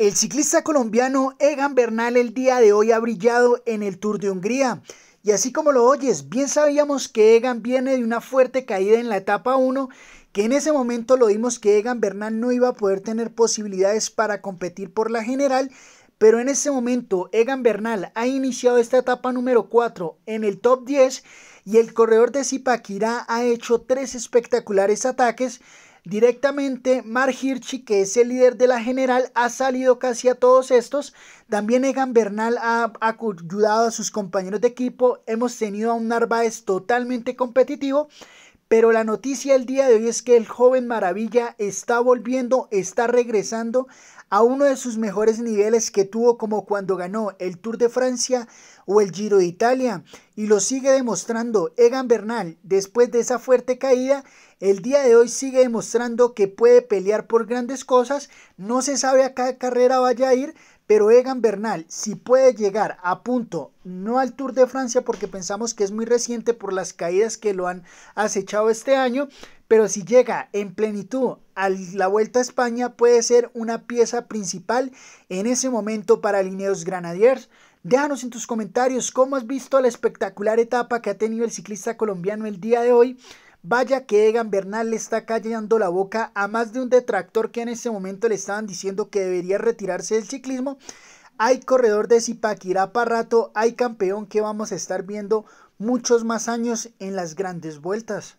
El ciclista colombiano Egan Bernal el día de hoy ha brillado en el Tour de Hungría. Y así como lo oyes, bien sabíamos que Egan viene de una fuerte caída en la etapa 1, que en ese momento lo vimos que Egan Bernal no iba a poder tener posibilidades para competir por la general, pero en ese momento Egan Bernal ha iniciado esta etapa número 4 en el top 10 y el corredor de Zipaquirá ha hecho tres espectaculares ataques directamente. Mar Hirschi, que es el líder de la general, ha salido casi a todos estos. También Egan Bernal ha, ha ayudado a sus compañeros de equipo. Hemos tenido a un Narváez totalmente competitivo. Pero la noticia del día de hoy es que el joven maravilla está volviendo, está regresando a uno de sus mejores niveles que tuvo como cuando ganó el Tour de Francia o el Giro de Italia y lo sigue demostrando Egan Bernal después de esa fuerte caída el día de hoy sigue demostrando que puede pelear por grandes cosas no se sabe a qué carrera vaya a ir pero Egan Bernal, si puede llegar a punto, no al Tour de Francia porque pensamos que es muy reciente por las caídas que lo han acechado este año, pero si llega en plenitud a la Vuelta a España puede ser una pieza principal en ese momento para Lineos Granadiers. Déjanos en tus comentarios cómo has visto la espectacular etapa que ha tenido el ciclista colombiano el día de hoy. Vaya que Egan Bernal le está callando la boca a más de un detractor que en ese momento le estaban diciendo que debería retirarse del ciclismo. Hay corredor de Zipaquirá para rato, hay campeón que vamos a estar viendo muchos más años en las grandes vueltas.